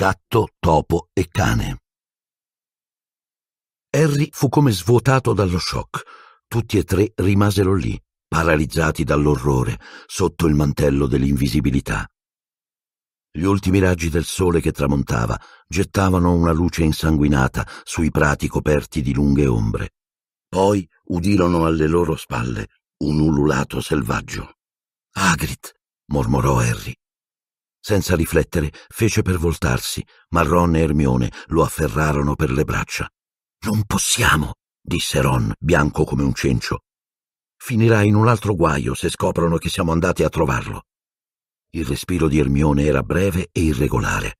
gatto, topo e cane. Harry fu come svuotato dallo shock. Tutti e tre rimasero lì, paralizzati dall'orrore, sotto il mantello dell'invisibilità. Gli ultimi raggi del sole che tramontava gettavano una luce insanguinata sui prati coperti di lunghe ombre. Poi udirono alle loro spalle un ululato selvaggio. Agrit, mormorò Harry. Senza riflettere, fece per voltarsi, ma Ron e Ermione lo afferrarono per le braccia. Non possiamo, disse Ron, bianco come un cencio. Finirà in un altro guaio se scoprono che siamo andati a trovarlo. Il respiro di Ermione era breve e irregolare.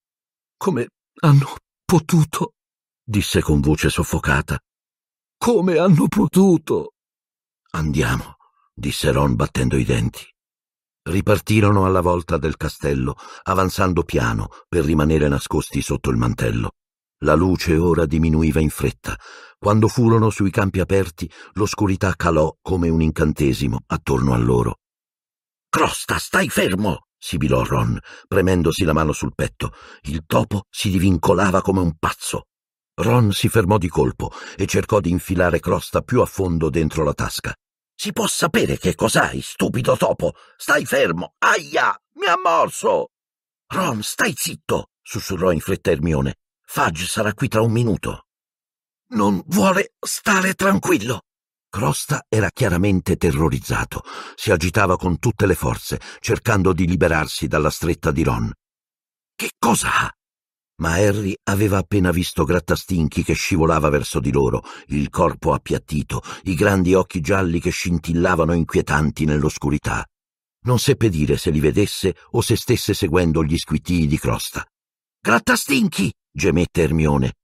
Come hanno potuto? disse con voce soffocata. Come hanno potuto? Andiamo, disse Ron battendo i denti. Ripartirono alla volta del castello, avanzando piano per rimanere nascosti sotto il mantello. La luce ora diminuiva in fretta. Quando furono sui campi aperti, l'oscurità calò come un incantesimo attorno a loro. Crosta, stai fermo! sibilò Ron, premendosi la mano sul petto. Il topo si divincolava come un pazzo. Ron si fermò di colpo e cercò di infilare Crosta più a fondo dentro la tasca. Si può sapere che cos'hai, stupido topo? Stai fermo! Aia! Mi ha morso! Ron, stai zitto! sussurrò in fretta Ermione. Fudge sarà qui tra un minuto. Non vuole stare tranquillo. Crosta era chiaramente terrorizzato. Si agitava con tutte le forze, cercando di liberarsi dalla stretta di Ron. Che cosa ha? ma Harry aveva appena visto Grattastinchi che scivolava verso di loro, il corpo appiattito, i grandi occhi gialli che scintillavano inquietanti nell'oscurità. Non seppe dire se li vedesse o se stesse seguendo gli squittii di crosta. Grattastinchi! gemette Ermione.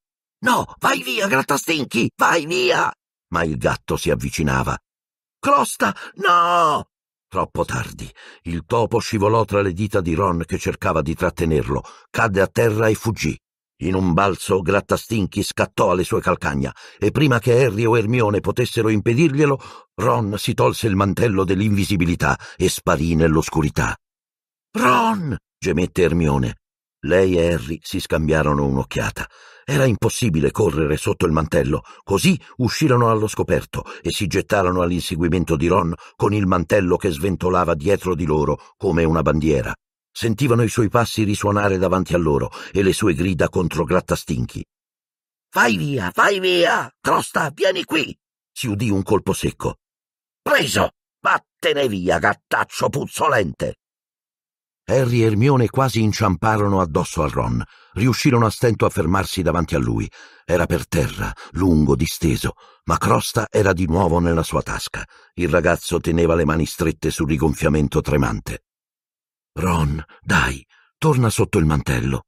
No, vai via, Grattastinchi, vai via! Ma il gatto si avvicinava. Crosta, no! Troppo tardi. Il topo scivolò tra le dita di Ron che cercava di trattenerlo, cadde a terra e fuggì. In un balzo Grattastinchi scattò alle sue calcagna e prima che Harry o Hermione potessero impedirglielo, Ron si tolse il mantello dell'invisibilità e sparì nell'oscurità. Ron! gemette Hermione. Lei e Harry si scambiarono un'occhiata. Era impossibile correre sotto il mantello, così uscirono allo scoperto e si gettarono all'inseguimento di Ron con il mantello che sventolava dietro di loro come una bandiera. Sentivano i suoi passi risuonare davanti a loro e le sue grida contro Grattastinchi. Vai via, vai via! Crosta, vieni qui! Si udì un colpo secco. Preso! Vattene via, gattaccio puzzolente! Harry e Ermione quasi inciamparono addosso a Ron riuscirono a stento a fermarsi davanti a lui. Era per terra, lungo, disteso, ma Crosta era di nuovo nella sua tasca. Il ragazzo teneva le mani strette sul rigonfiamento tremante. Ron, dai, torna sotto il mantello.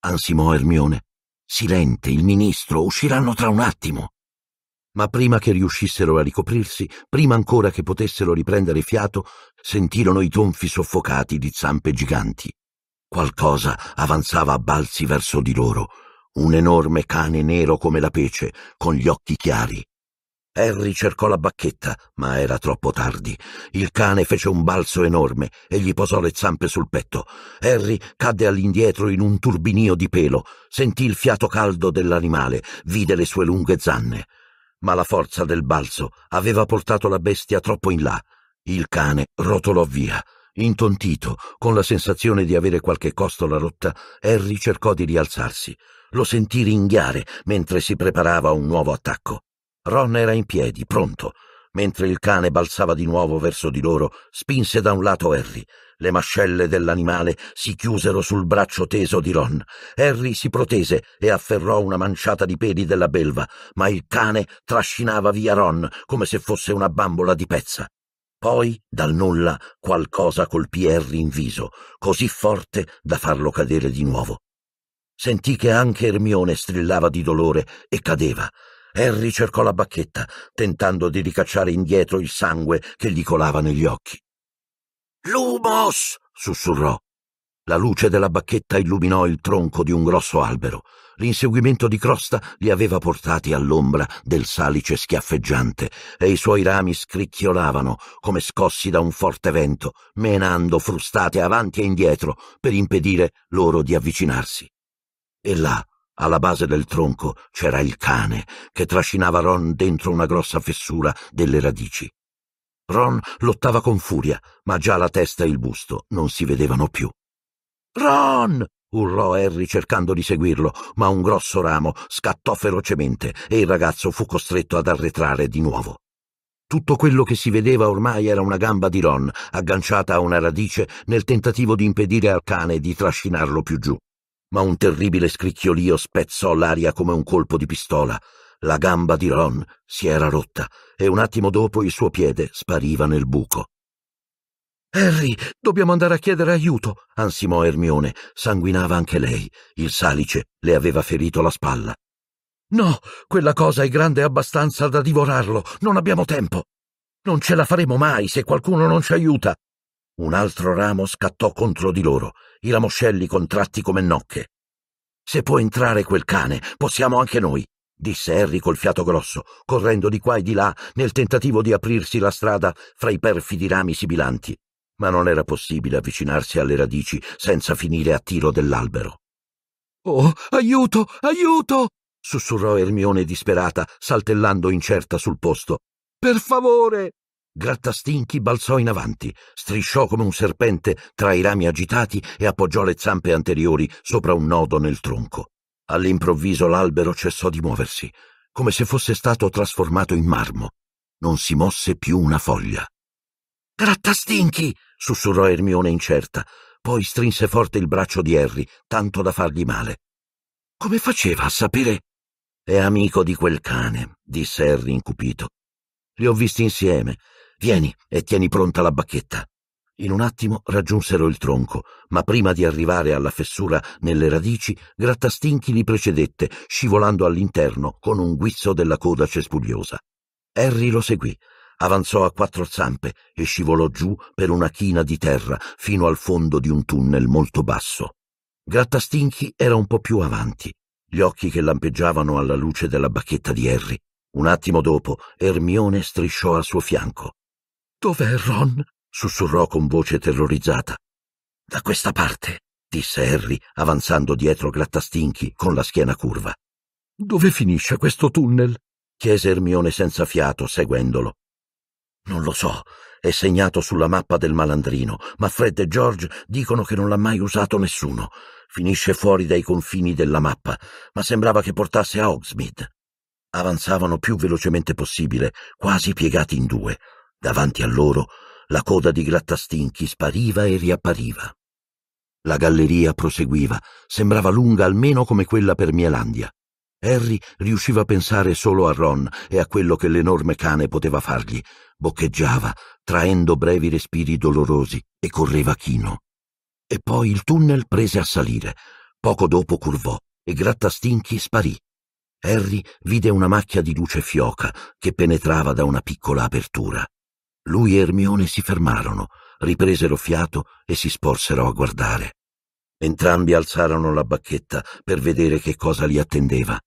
ansimò Ermione. Silente, il ministro, usciranno tra un attimo. Ma prima che riuscissero a ricoprirsi, prima ancora che potessero riprendere fiato, sentirono i tonfi soffocati di zampe giganti. Qualcosa avanzava a balzi verso di loro, un enorme cane nero come la pece, con gli occhi chiari. Harry cercò la bacchetta, ma era troppo tardi. Il cane fece un balzo enorme e gli posò le zampe sul petto. Harry cadde all'indietro in un turbinio di pelo, sentì il fiato caldo dell'animale, vide le sue lunghe zanne. Ma la forza del balzo aveva portato la bestia troppo in là. Il cane rotolò via. Intontito, con la sensazione di avere qualche costola rotta, Harry cercò di rialzarsi. Lo sentì ringhiare mentre si preparava a un nuovo attacco. Ron era in piedi, pronto. Mentre il cane balzava di nuovo verso di loro, spinse da un lato Harry. Le mascelle dell'animale si chiusero sul braccio teso di Ron. Harry si protese e afferrò una manciata di peli della belva, ma il cane trascinava via Ron come se fosse una bambola di pezza. Poi, dal nulla, qualcosa colpì Harry in viso, così forte da farlo cadere di nuovo. Sentì che anche Ermione strillava di dolore e cadeva. Harry cercò la bacchetta, tentando di ricacciare indietro il sangue che gli colava negli occhi. Lumos! sussurrò. La luce della bacchetta illuminò il tronco di un grosso albero. L'inseguimento di crosta li aveva portati all'ombra del salice schiaffeggiante e i suoi rami scricchiolavano come scossi da un forte vento, menando frustate avanti e indietro per impedire loro di avvicinarsi. E là, alla base del tronco, c'era il cane che trascinava Ron dentro una grossa fessura delle radici. Ron lottava con furia, ma già la testa e il busto non si vedevano più. Ron! urlò Harry cercando di seguirlo, ma un grosso ramo scattò ferocemente e il ragazzo fu costretto ad arretrare di nuovo. Tutto quello che si vedeva ormai era una gamba di Ron, agganciata a una radice nel tentativo di impedire al cane di trascinarlo più giù. Ma un terribile scricchiolio spezzò l'aria come un colpo di pistola. La gamba di Ron si era rotta e un attimo dopo il suo piede spariva nel buco. Harry, dobbiamo andare a chiedere aiuto, ansimò Ermione. Sanguinava anche lei. Il salice le aveva ferito la spalla. No, quella cosa è grande abbastanza da divorarlo. Non abbiamo tempo. Non ce la faremo mai se qualcuno non ci aiuta. Un altro ramo scattò contro di loro, i ramoscelli contratti come nocche. Se può entrare quel cane, possiamo anche noi, disse Harry col fiato grosso, correndo di qua e di là nel tentativo di aprirsi la strada fra i perfidi rami sibilanti ma non era possibile avvicinarsi alle radici senza finire a tiro dell'albero. Oh, aiuto, aiuto! sussurrò Ermione disperata, saltellando incerta sul posto. Per favore! Grattastinchi balzò in avanti, strisciò come un serpente tra i rami agitati e appoggiò le zampe anteriori sopra un nodo nel tronco. All'improvviso l'albero cessò di muoversi, come se fosse stato trasformato in marmo. Non si mosse più una foglia. Grattastinchi! sussurrò Ermione incerta, poi strinse forte il braccio di Harry, tanto da fargli male. Come faceva a sapere? È amico di quel cane, disse Harry incupito. Li ho visti insieme. Vieni e tieni pronta la bacchetta. In un attimo raggiunsero il tronco, ma prima di arrivare alla fessura nelle radici, Grattastinchi li precedette, scivolando all'interno con un guizzo della coda cespugliosa. Harry lo seguì, avanzò a quattro zampe e scivolò giù per una china di terra fino al fondo di un tunnel molto basso. Grattastinchi era un po' più avanti, gli occhi che lampeggiavano alla luce della bacchetta di Harry. Un attimo dopo, Ermione strisciò al suo fianco. Dov'è Ron? sussurrò con voce terrorizzata. Da questa parte, disse Harry, avanzando dietro Grattastinchi con la schiena curva. Dove finisce questo tunnel? chiese Ermione senza fiato, seguendolo. Non lo so, è segnato sulla mappa del malandrino, ma Fred e George dicono che non l'ha mai usato nessuno. Finisce fuori dai confini della mappa, ma sembrava che portasse a Hogsmeade. Avanzavano più velocemente possibile, quasi piegati in due. Davanti a loro la coda di Grattastinchi spariva e riappariva. La galleria proseguiva, sembrava lunga almeno come quella per Mielandia. Harry riusciva a pensare solo a Ron e a quello che l'enorme cane poteva fargli, boccheggiava, traendo brevi respiri dolorosi, e correva chino. E poi il tunnel prese a salire. Poco dopo curvò e Grattastinchi sparì. Harry vide una macchia di luce fioca che penetrava da una piccola apertura. Lui e Ermione si fermarono, ripresero fiato e si sporsero a guardare. Entrambi alzarono la bacchetta per vedere che cosa li attendeva.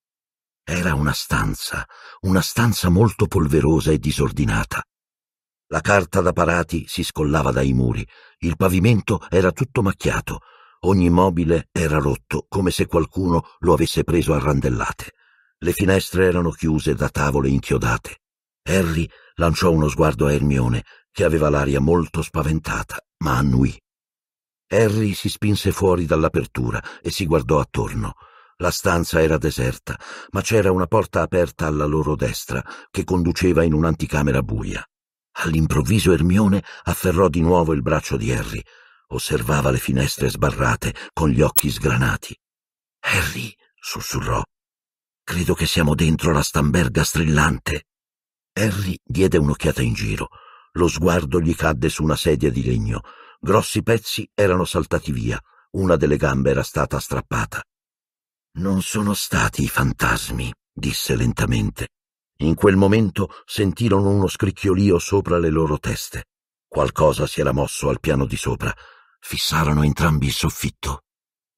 Era una stanza, una stanza molto polverosa e disordinata. La carta da parati si scollava dai muri, il pavimento era tutto macchiato, ogni mobile era rotto come se qualcuno lo avesse preso a randellate. Le finestre erano chiuse da tavole inchiodate. Harry lanciò uno sguardo a Ermione, che aveva l'aria molto spaventata, ma annui. Harry si spinse fuori dall'apertura e si guardò attorno. La stanza era deserta, ma c'era una porta aperta alla loro destra che conduceva in un'anticamera buia. All'improvviso Ermione afferrò di nuovo il braccio di Harry. Osservava le finestre sbarrate con gli occhi sgranati. Harry, sussurrò, credo che siamo dentro la stamberga strillante. Harry diede un'occhiata in giro. Lo sguardo gli cadde su una sedia di legno. Grossi pezzi erano saltati via. Una delle gambe era stata strappata. Non sono stati i fantasmi, disse lentamente. In quel momento sentirono uno scricchiolio sopra le loro teste. Qualcosa si era mosso al piano di sopra. Fissarono entrambi il soffitto.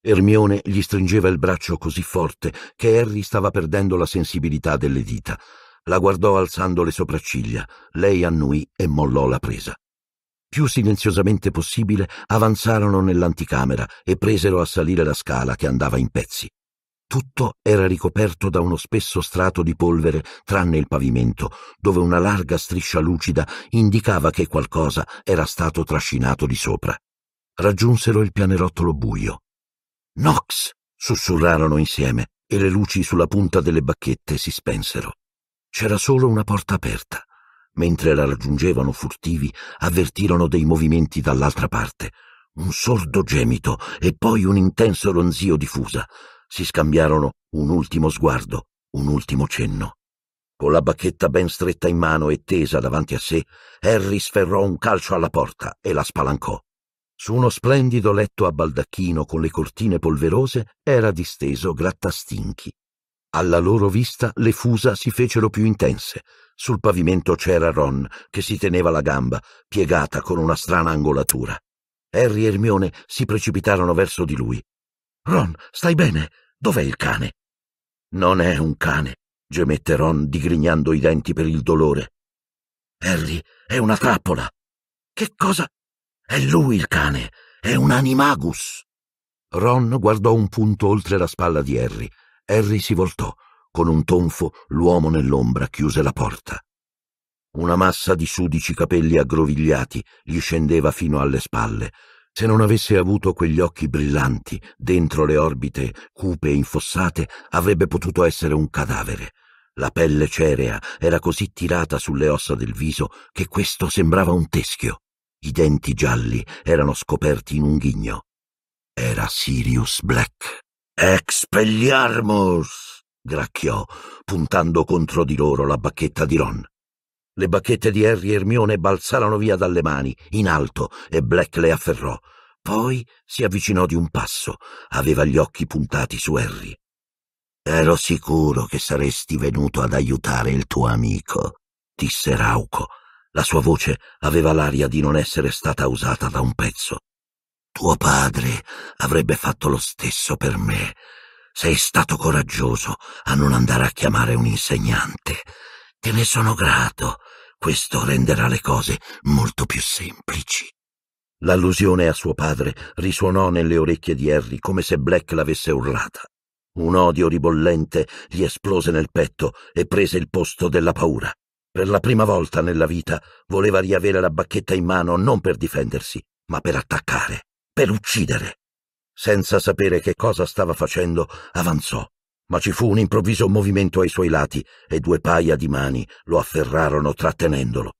Ermione gli stringeva il braccio così forte che Harry stava perdendo la sensibilità delle dita. La guardò alzando le sopracciglia. Lei annuì e mollò la presa. Più silenziosamente possibile avanzarono nell'anticamera e presero a salire la scala che andava in pezzi. Tutto era ricoperto da uno spesso strato di polvere, tranne il pavimento, dove una larga striscia lucida indicava che qualcosa era stato trascinato di sopra. Raggiunsero il pianerottolo buio. Nox! sussurrarono insieme e le luci sulla punta delle bacchette si spensero. C'era solo una porta aperta. Mentre la raggiungevano furtivi, avvertirono dei movimenti dall'altra parte. Un sordo gemito e poi un intenso ronzio di fusa si scambiarono un ultimo sguardo, un ultimo cenno. Con la bacchetta ben stretta in mano e tesa davanti a sé, Harry sferrò un calcio alla porta e la spalancò. Su uno splendido letto a baldacchino con le cortine polverose era disteso Grattastinchi. Alla loro vista le fusa si fecero più intense. Sul pavimento c'era Ron, che si teneva la gamba, piegata con una strana angolatura. Harry e Hermione si precipitarono verso di lui. Ron, stai bene? Dov'è il cane? Non è un cane, gemette Ron digrignando i denti per il dolore. Harry, è una trappola. Che cosa? È lui il cane, è un animagus. Ron guardò un punto oltre la spalla di Harry. Harry si voltò. Con un tonfo l'uomo nell'ombra chiuse la porta. Una massa di sudici capelli aggrovigliati gli scendeva fino alle spalle. Se non avesse avuto quegli occhi brillanti dentro le orbite cupe e infossate, avrebbe potuto essere un cadavere. La pelle cerea era così tirata sulle ossa del viso che questo sembrava un teschio. I denti gialli erano scoperti in un ghigno. Era Sirius Black. Expelliarmus! gracchiò, puntando contro di loro la bacchetta di Ron. Le bacchette di Harry e Ermione balzarono via dalle mani, in alto, e Black le afferrò. Poi si avvicinò di un passo. Aveva gli occhi puntati su Harry. Ero sicuro che saresti venuto ad aiutare il tuo amico, disse Rauco. La sua voce aveva l'aria di non essere stata usata da un pezzo. Tuo padre avrebbe fatto lo stesso per me. Sei stato coraggioso a non andare a chiamare un insegnante. Te ne sono grato. Questo renderà le cose molto più semplici. L'allusione a suo padre risuonò nelle orecchie di Harry come se Black l'avesse urlata. Un odio ribollente gli esplose nel petto e prese il posto della paura. Per la prima volta nella vita voleva riavere la bacchetta in mano non per difendersi, ma per attaccare, per uccidere. Senza sapere che cosa stava facendo, avanzò ma ci fu un improvviso movimento ai suoi lati e due paia di mani lo afferrarono trattenendolo.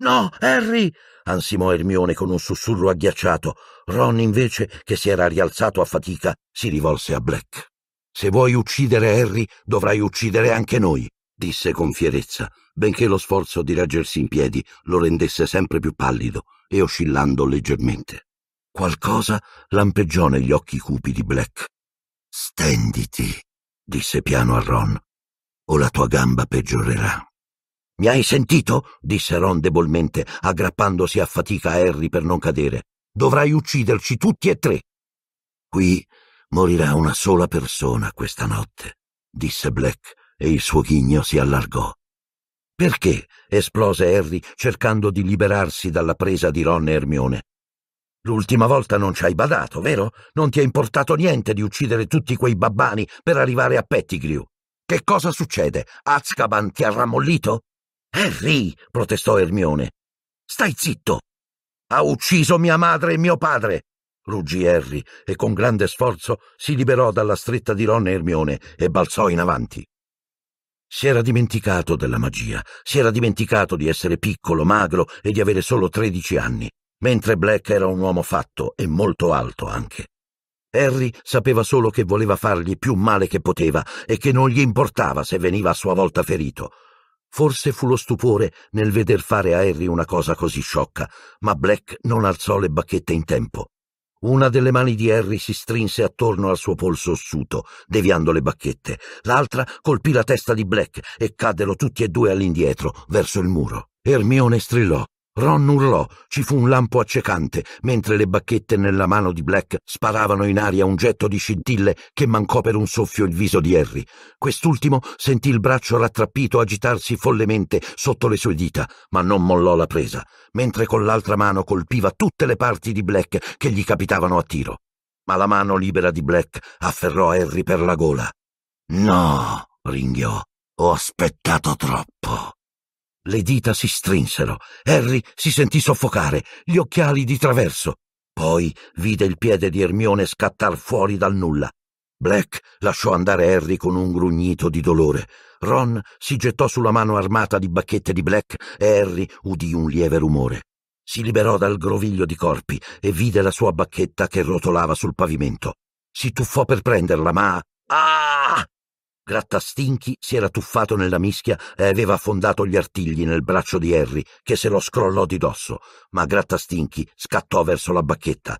No, Harry! ansimò Ermione con un sussurro agghiacciato. Ron, invece, che si era rialzato a fatica, si rivolse a Black. Se vuoi uccidere Harry, dovrai uccidere anche noi, disse con fierezza, benché lo sforzo di reggersi in piedi lo rendesse sempre più pallido e oscillando leggermente. Qualcosa lampeggiò negli occhi cupi di Black. Stenditi! disse piano a Ron, o la tua gamba peggiorerà. Mi hai sentito? disse Ron debolmente, aggrappandosi a fatica a Harry per non cadere. Dovrai ucciderci tutti e tre. Qui morirà una sola persona questa notte, disse Black, e il suo ghigno si allargò. Perché? esplose Harry, cercando di liberarsi dalla presa di Ron e Ermione. L'ultima volta non ci hai badato, vero? Non ti è importato niente di uccidere tutti quei babbani per arrivare a Pettigrew. Che cosa succede? Azkaban ti ha rammollito? Harry, protestò Ermione. Stai zitto! Ha ucciso mia madre e mio padre! ruggì Harry e con grande sforzo si liberò dalla stretta di Ron e Ermione e balzò in avanti. Si era dimenticato della magia, si era dimenticato di essere piccolo, magro e di avere solo tredici anni mentre Black era un uomo fatto e molto alto anche. Harry sapeva solo che voleva fargli più male che poteva e che non gli importava se veniva a sua volta ferito. Forse fu lo stupore nel veder fare a Harry una cosa così sciocca, ma Black non alzò le bacchette in tempo. Una delle mani di Harry si strinse attorno al suo polso ossuto, deviando le bacchette. L'altra colpì la testa di Black e caddero tutti e due all'indietro, verso il muro. Ermione strillò. Ron urlò, ci fu un lampo accecante, mentre le bacchette nella mano di Black sparavano in aria un getto di scintille che mancò per un soffio il viso di Harry. Quest'ultimo sentì il braccio rattrappito agitarsi follemente sotto le sue dita, ma non mollò la presa, mentre con l'altra mano colpiva tutte le parti di Black che gli capitavano a tiro. Ma la mano libera di Black afferrò Harry per la gola. No, ringhiò, ho aspettato troppo. Le dita si strinsero. Harry si sentì soffocare, gli occhiali di traverso. Poi vide il piede di Ermione scattar fuori dal nulla. Black lasciò andare Harry con un grugnito di dolore. Ron si gettò sulla mano armata di bacchette di Black e Harry udì un lieve rumore. Si liberò dal groviglio di corpi e vide la sua bacchetta che rotolava sul pavimento. Si tuffò per prenderla, ma... Ah! Grattastinchi si era tuffato nella mischia e aveva affondato gli artigli nel braccio di Harry, che se lo scrollò di dosso, ma Grattastinchi scattò verso la bacchetta.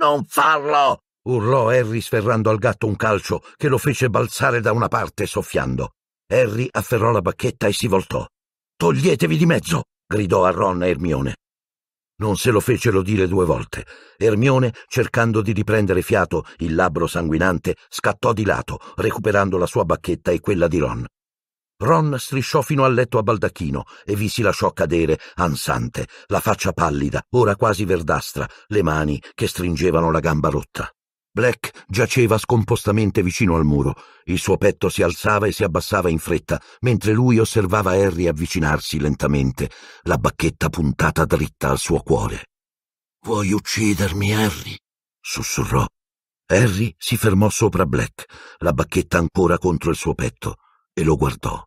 Non farlo! urlò Harry sferrando al gatto un calcio che lo fece balzare da una parte soffiando. Harry afferrò la bacchetta e si voltò. Toglietevi di mezzo! gridò a Ron e Ermione. Non se lo fecero dire due volte. Ermione, cercando di riprendere fiato, il labbro sanguinante, scattò di lato, recuperando la sua bacchetta e quella di Ron. Ron strisciò fino al letto a baldacchino e vi si lasciò cadere, ansante, la faccia pallida, ora quasi verdastra, le mani che stringevano la gamba rotta. Black giaceva scompostamente vicino al muro. Il suo petto si alzava e si abbassava in fretta, mentre lui osservava Harry avvicinarsi lentamente, la bacchetta puntata dritta al suo cuore. Vuoi uccidermi, Harry? sussurrò. Harry si fermò sopra Black, la bacchetta ancora contro il suo petto, e lo guardò.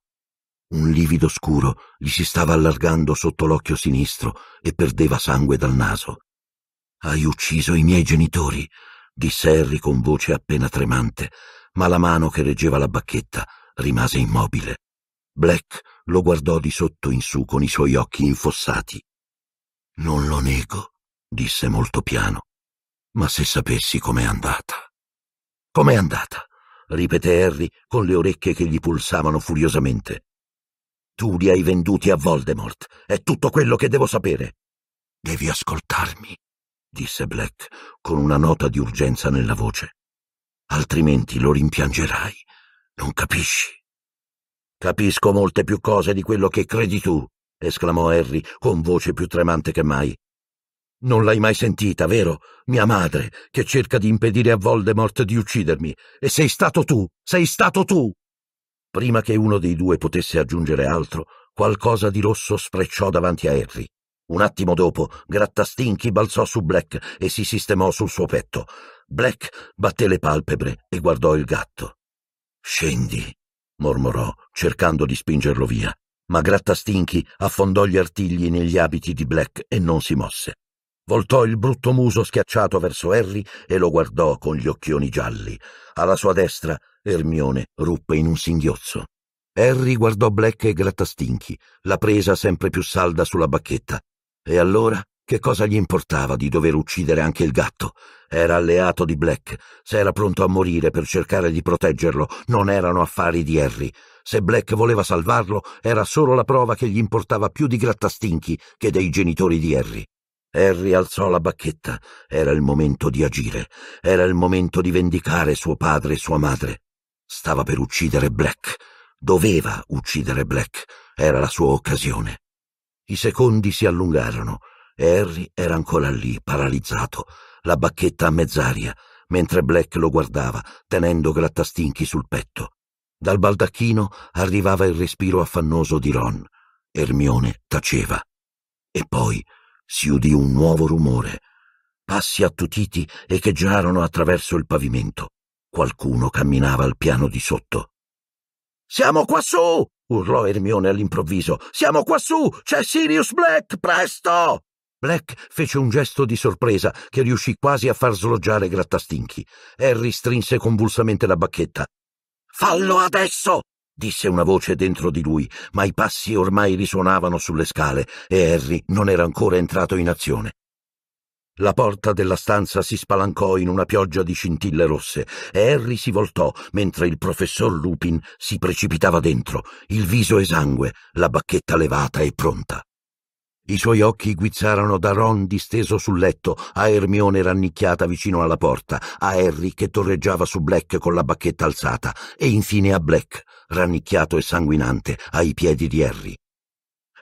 Un livido scuro gli si stava allargando sotto l'occhio sinistro e perdeva sangue dal naso. Hai ucciso i miei genitori, disse Harry con voce appena tremante, ma la mano che reggeva la bacchetta rimase immobile. Black lo guardò di sotto in su con i suoi occhi infossati. Non lo nego, disse molto piano, ma se sapessi com'è andata. Com'è andata? ripeté Harry con le orecchie che gli pulsavano furiosamente. Tu li hai venduti a Voldemort, è tutto quello che devo sapere. Devi ascoltarmi, disse Black con una nota di urgenza nella voce. Altrimenti lo rimpiangerai. Non capisci? Capisco molte più cose di quello che credi tu, esclamò Harry con voce più tremante che mai. Non l'hai mai sentita, vero? Mia madre, che cerca di impedire a Voldemort di uccidermi. E sei stato tu! Sei stato tu! Prima che uno dei due potesse aggiungere altro, qualcosa di rosso sprecciò davanti a Harry. Un attimo dopo, Grattastinchi balzò su Black e si sistemò sul suo petto. Black batté le palpebre e guardò il gatto. Scendi, mormorò, cercando di spingerlo via, ma Grattastinchi affondò gli artigli negli abiti di Black e non si mosse. Voltò il brutto muso schiacciato verso Harry e lo guardò con gli occhioni gialli. Alla sua destra, Ermione ruppe in un singhiozzo. Harry guardò Black e Grattastinchi, la presa sempre più salda sulla bacchetta. E allora che cosa gli importava di dover uccidere anche il gatto? Era alleato di Black, se era pronto a morire per cercare di proteggerlo, non erano affari di Harry. Se Black voleva salvarlo, era solo la prova che gli importava più di Grattastinchi che dei genitori di Harry. Harry alzò la bacchetta. Era il momento di agire. Era il momento di vendicare suo padre e sua madre. Stava per uccidere Black. Doveva uccidere Black. Era la sua occasione. I secondi si allungarono Harry era ancora lì, paralizzato, la bacchetta a mezz'aria, mentre Black lo guardava, tenendo grattastinchi sul petto. Dal baldacchino arrivava il respiro affannoso di Ron. Ermione taceva. E poi si udì un nuovo rumore. Passi attutiti echeggiarono attraverso il pavimento. Qualcuno camminava al piano di sotto. Siamo quassù! urlò Ermione all'improvviso. Siamo quassù! C'è Sirius Black! Presto! Black fece un gesto di sorpresa che riuscì quasi a far sloggiare Grattastinchi. Harry strinse convulsamente la bacchetta. Fallo adesso! disse una voce dentro di lui, ma i passi ormai risuonavano sulle scale e Harry non era ancora entrato in azione. La porta della stanza si spalancò in una pioggia di scintille rosse e Harry si voltò mentre il professor Lupin si precipitava dentro, il viso esangue, la bacchetta levata e pronta. I suoi occhi guizzarono da Ron disteso sul letto, a Hermione rannicchiata vicino alla porta, a Harry che torreggiava su Black con la bacchetta alzata e infine a Black, rannicchiato e sanguinante, ai piedi di Harry.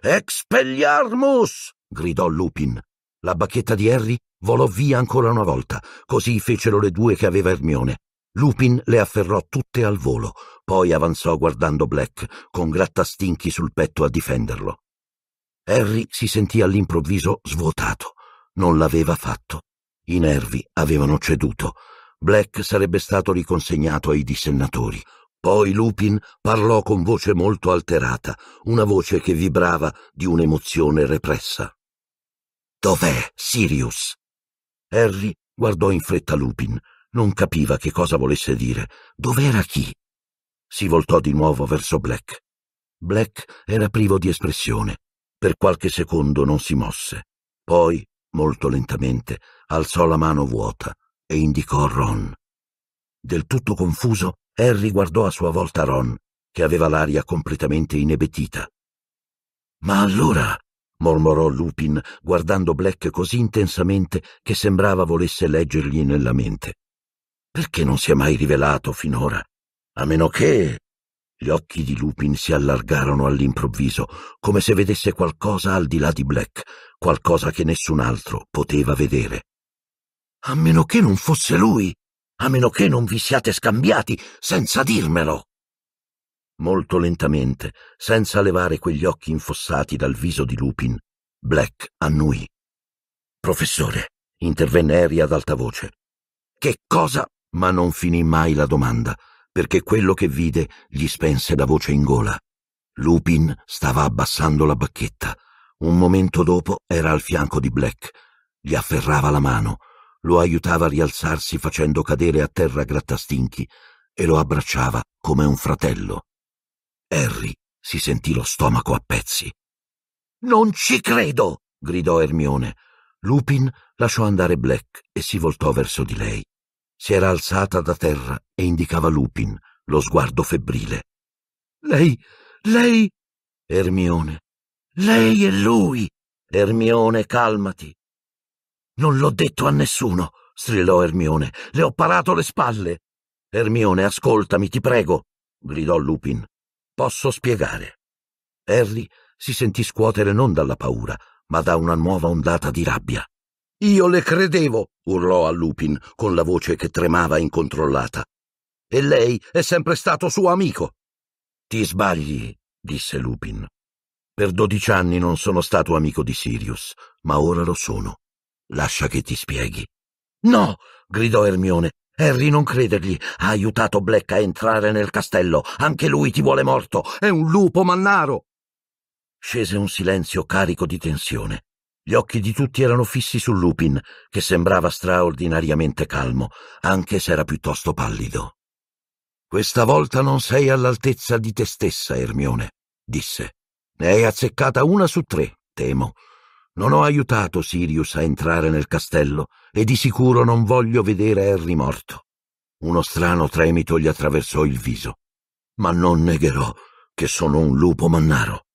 Expelliarmus! gridò Lupin la bacchetta di Harry volò via ancora una volta, così fecero le due che aveva Ermione. Lupin le afferrò tutte al volo, poi avanzò guardando Black, con grattastinchi sul petto a difenderlo. Harry si sentì all'improvviso svuotato. Non l'aveva fatto. I nervi avevano ceduto. Black sarebbe stato riconsegnato ai dissennatori. Poi Lupin parlò con voce molto alterata, una voce che vibrava di un'emozione repressa. Dov'è Sirius? Harry guardò in fretta Lupin. Non capiva che cosa volesse dire. Dov'era chi? Si voltò di nuovo verso Black. Black era privo di espressione. Per qualche secondo non si mosse. Poi, molto lentamente, alzò la mano vuota e indicò Ron. Del tutto confuso, Harry guardò a sua volta Ron, che aveva l'aria completamente inebetita. Ma allora mormorò Lupin, guardando Black così intensamente che sembrava volesse leggergli nella mente. Perché non si è mai rivelato finora? A meno che... Gli occhi di Lupin si allargarono all'improvviso, come se vedesse qualcosa al di là di Black, qualcosa che nessun altro poteva vedere. A meno che non fosse lui, a meno che non vi siate scambiati senza dirmelo. Molto lentamente, senza levare quegli occhi infossati dal viso di Lupin, Black annuì. Professore, intervenne Harry ad alta voce. Che cosa? ma non finì mai la domanda, perché quello che vide gli spense la voce in gola. Lupin stava abbassando la bacchetta. Un momento dopo era al fianco di Black. Gli afferrava la mano, lo aiutava a rialzarsi facendo cadere a terra grattastinchi e lo abbracciava come un fratello. Harry si sentì lo stomaco a pezzi. Non ci credo! gridò Ermione. Lupin lasciò andare Black e si voltò verso di lei. Si era alzata da terra e indicava Lupin, lo sguardo febbrile. Lei, lei. Ermione. Lei è lui. Ermione, calmati. Non l'ho detto a nessuno, strillò Ermione. Le ho parato le spalle. Ermione, ascoltami, ti prego, gridò Lupin. Posso spiegare. Harry si sentì scuotere non dalla paura, ma da una nuova ondata di rabbia. Io le credevo, urlò a Lupin con la voce che tremava incontrollata. E lei è sempre stato suo amico. Ti sbagli, disse Lupin. Per dodici anni non sono stato amico di Sirius, ma ora lo sono. Lascia che ti spieghi. No! gridò Ermione. Harry, non credergli. Ha aiutato Black a entrare nel castello. Anche lui ti vuole morto. È un lupo mannaro. Scese un silenzio carico di tensione. Gli occhi di tutti erano fissi su Lupin, che sembrava straordinariamente calmo, anche se era piuttosto pallido. Questa volta non sei all'altezza di te stessa, Ermione, disse. Ne hai azzeccata una su tre, temo. Non ho aiutato Sirius a entrare nel castello e di sicuro non voglio vedere Harry morto. Uno strano tremito gli attraversò il viso. Ma non negherò che sono un lupo mannaro.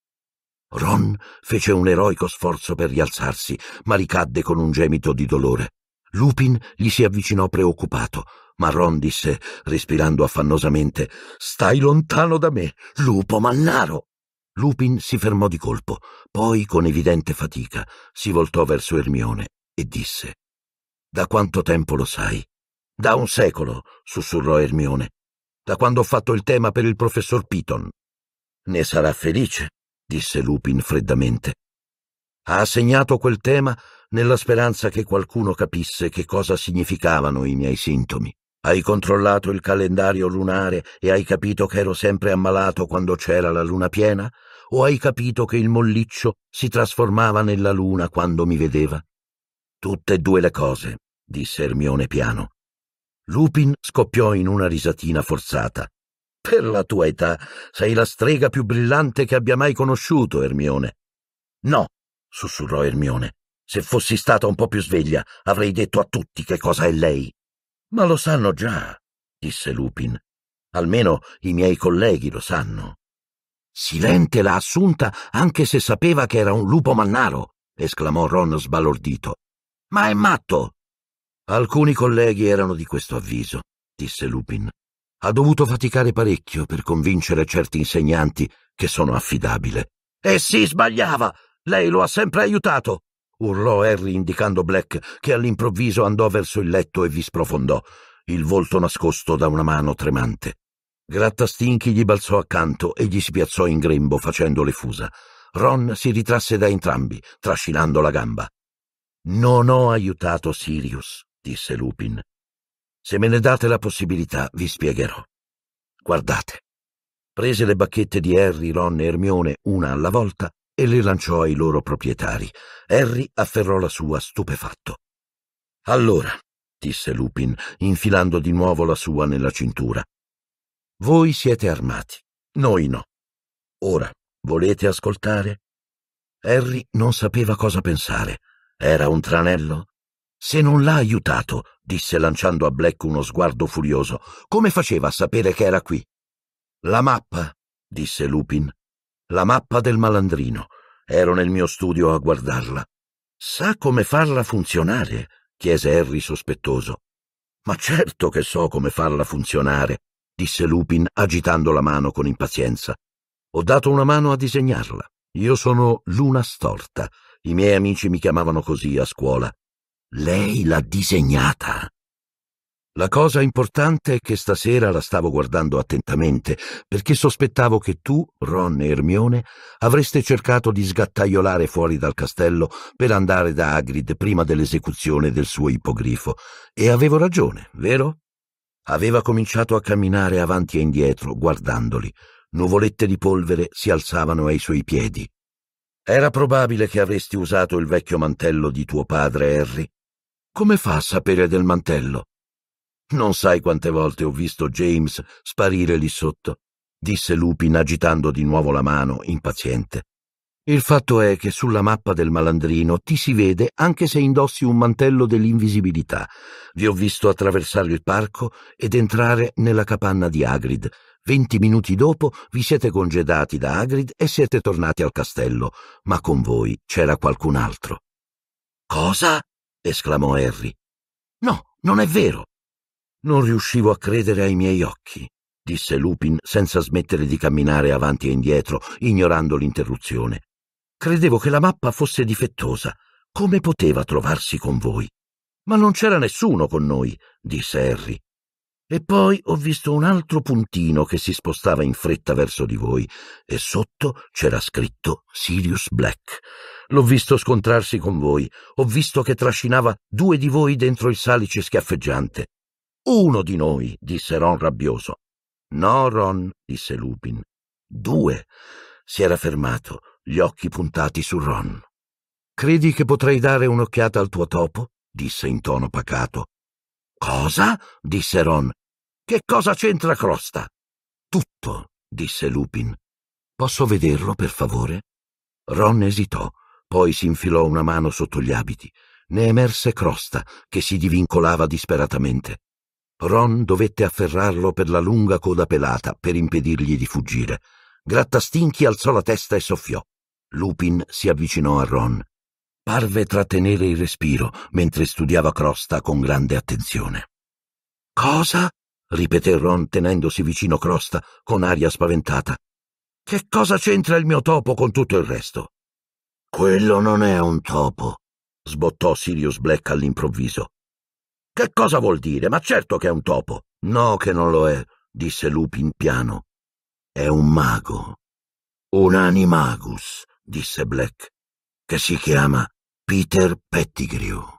Ron fece un eroico sforzo per rialzarsi, ma ricadde con un gemito di dolore. Lupin gli si avvicinò preoccupato, ma Ron disse, respirando affannosamente, Stai lontano da me, lupo mannaro! Lupin si fermò di colpo, poi con evidente fatica si voltò verso Ermione e disse Da quanto tempo lo sai? Da un secolo, sussurrò Ermione, da quando ho fatto il tema per il professor Piton. Ne sarà felice, disse Lupin freddamente. Ha assegnato quel tema nella speranza che qualcuno capisse che cosa significavano i miei sintomi. Hai controllato il calendario lunare e hai capito che ero sempre ammalato quando c'era la luna piena? o hai capito che il molliccio si trasformava nella luna quando mi vedeva? Tutte e due le cose, disse Ermione piano. Lupin scoppiò in una risatina forzata. Per la tua età sei la strega più brillante che abbia mai conosciuto, Ermione. No, sussurrò Ermione. Se fossi stata un po più sveglia, avrei detto a tutti che cosa è lei. Ma lo sanno già, disse Lupin. Almeno i miei colleghi lo sanno. Silente l'ha assunta anche se sapeva che era un lupo mannaro, esclamò Ron sbalordito. Ma è matto! Alcuni colleghi erano di questo avviso, disse Lupin. Ha dovuto faticare parecchio per convincere certi insegnanti che sono affidabile. E eh si sbagliava! Lei lo ha sempre aiutato! urlò Harry indicando Black, che all'improvviso andò verso il letto e vi sprofondò, il volto nascosto da una mano tremante. Grattastinchi gli balzò accanto e gli si piazzò in grembo facendo le fusa. Ron si ritrasse da entrambi, trascinando la gamba. Non ho aiutato Sirius, disse Lupin. Se me ne date la possibilità, vi spiegherò. Guardate. Prese le bacchette di Harry, Ron e Hermione una alla volta e le lanciò ai loro proprietari. Harry afferrò la sua stupefatto. Allora, disse Lupin, infilando di nuovo la sua nella cintura. Voi siete armati, noi no. Ora, volete ascoltare? Harry non sapeva cosa pensare. Era un tranello? Se non l'ha aiutato, disse lanciando a Black uno sguardo furioso, come faceva a sapere che era qui? La mappa, disse Lupin. La mappa del malandrino. Ero nel mio studio a guardarla. Sa come farla funzionare? chiese Harry sospettoso. Ma certo che so come farla funzionare, disse Lupin agitando la mano con impazienza. Ho dato una mano a disegnarla. Io sono Luna Storta. I miei amici mi chiamavano così a scuola. Lei l'ha disegnata. La cosa importante è che stasera la stavo guardando attentamente, perché sospettavo che tu, Ron e Ermione, avreste cercato di sgattaiolare fuori dal castello per andare da Agrid prima dell'esecuzione del suo ipogrifo. E avevo ragione, vero? Aveva cominciato a camminare avanti e indietro, guardandoli. Nuvolette di polvere si alzavano ai suoi piedi. Era probabile che avresti usato il vecchio mantello di tuo padre, Harry. Come fa a sapere del mantello? Non sai quante volte ho visto James sparire lì sotto, disse Lupin agitando di nuovo la mano, impaziente. Il fatto è che sulla mappa del malandrino ti si vede anche se indossi un mantello dell'invisibilità. Vi ho visto attraversare il parco ed entrare nella capanna di Agrid. Venti minuti dopo vi siete congedati da Agrid e siete tornati al castello, ma con voi c'era qualcun altro. Cosa? esclamò Harry. No, non è vero. Non riuscivo a credere ai miei occhi, disse Lupin senza smettere di camminare avanti e indietro, ignorando l'interruzione. Credevo che la mappa fosse difettosa. Come poteva trovarsi con voi? Ma non c'era nessuno con noi, disse Harry. E poi ho visto un altro puntino che si spostava in fretta verso di voi, e sotto c'era scritto Sirius Black. L'ho visto scontrarsi con voi, ho visto che trascinava due di voi dentro il salice schiaffeggiante. Uno di noi, disse Ron rabbioso. No, Ron, disse Lupin. Due. Si era fermato, gli occhi puntati su Ron. Credi che potrei dare un'occhiata al tuo topo? disse in tono pacato. Cosa? disse Ron. Che cosa c'entra Crosta? Tutto, disse Lupin. Posso vederlo, per favore? Ron esitò, poi si infilò una mano sotto gli abiti. Ne emerse Crosta, che si divincolava disperatamente. Ron dovette afferrarlo per la lunga coda pelata per impedirgli di fuggire. Grattastinchi alzò la testa e soffiò. Lupin si avvicinò a Ron. Parve trattenere il respiro mentre studiava Crosta con grande attenzione. Cosa? ripeté Ron tenendosi vicino Crosta con aria spaventata. Che cosa c'entra il mio topo con tutto il resto? Quello non è un topo, sbottò Sirius Black all'improvviso. Che cosa vuol dire? Ma certo che è un topo. No, che non lo è, disse Lupin piano. È un mago. Un animagus disse Black, che si chiama Peter Pettigrew.